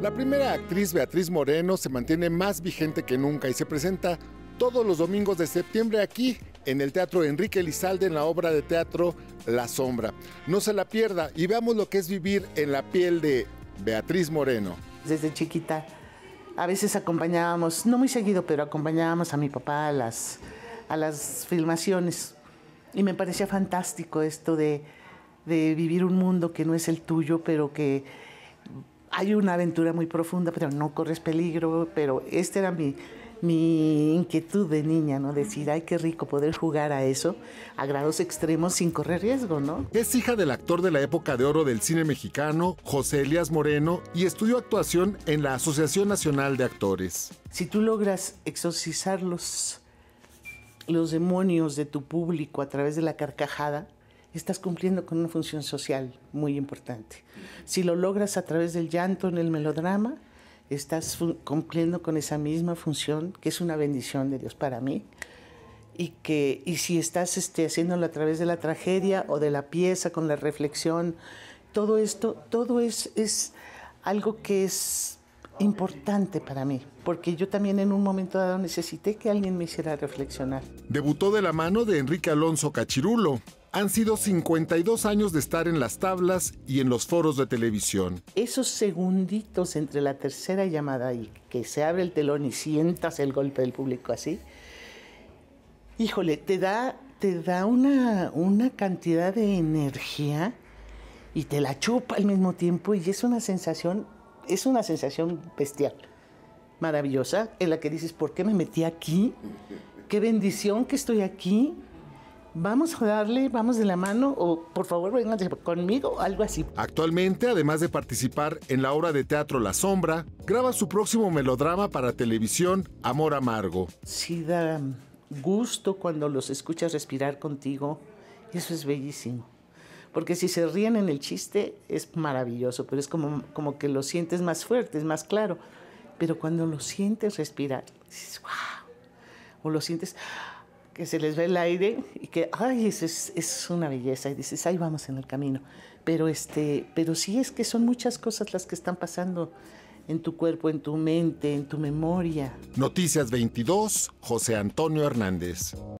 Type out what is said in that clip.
La primera actriz Beatriz Moreno se mantiene más vigente que nunca y se presenta todos los domingos de septiembre aquí en el Teatro Enrique Lizalde en la obra de teatro La Sombra. No se la pierda y veamos lo que es vivir en la piel de Beatriz Moreno. Desde chiquita a veces acompañábamos, no muy seguido, pero acompañábamos a mi papá a las, a las filmaciones y me parecía fantástico esto de, de vivir un mundo que no es el tuyo, pero que hay una aventura muy profunda, pero no corres peligro, pero esta era mi, mi inquietud de niña, ¿no? Decir, ay, qué rico poder jugar a eso a grados extremos sin correr riesgo, ¿no? Es hija del actor de la época de oro del cine mexicano, José Elias Moreno, y estudió actuación en la Asociación Nacional de Actores. Si tú logras exorcizar los, los demonios de tu público a través de la carcajada, estás cumpliendo con una función social muy importante. Si lo logras a través del llanto en el melodrama, estás cumpliendo con esa misma función, que es una bendición de Dios para mí. Y, que, si estás este, haciéndolo a través de la tragedia o de la pieza, con la reflexión, todo esto, todo es, es algo que es importante para mí, porque yo también en un momento dado necesité que alguien me hiciera reflexionar. Debutó de la mano de Enrique Alonso Cachirulo, han sido 52 años de estar en las tablas y en los foros de televisión. Esos segunditos entre la tercera llamada y que se abre el telón y sientas el golpe del público así, híjole, te da, te da una, una cantidad de energía y te la chupa al mismo tiempo y es una sensación, es una sensación bestial, maravillosa, en la que dices, ¿por qué me metí aquí? Qué bendición que estoy aquí vamos a darle, vamos de la mano o por favor vengan conmigo, algo así. Actualmente, además de participar en la obra de teatro La Sombra, graba su próximo melodrama para televisión, Amor Amargo. Sí, da gusto cuando los escuchas respirar contigo, eso es bellísimo. Porque si se ríen en el chiste es maravilloso, pero es como, como que lo sientes más fuerte, es más claro. Pero cuando lo sientes respirar, dices, wow, o lo sientes, que se les ve el aire y que, ay, es, es, una belleza. Y dices, ahí vamos en el camino. Pero, este, pero sí es que son muchas cosas las que están pasando en tu cuerpo, en tu mente, en tu memoria. Noticias 22, José Antonio Hernández.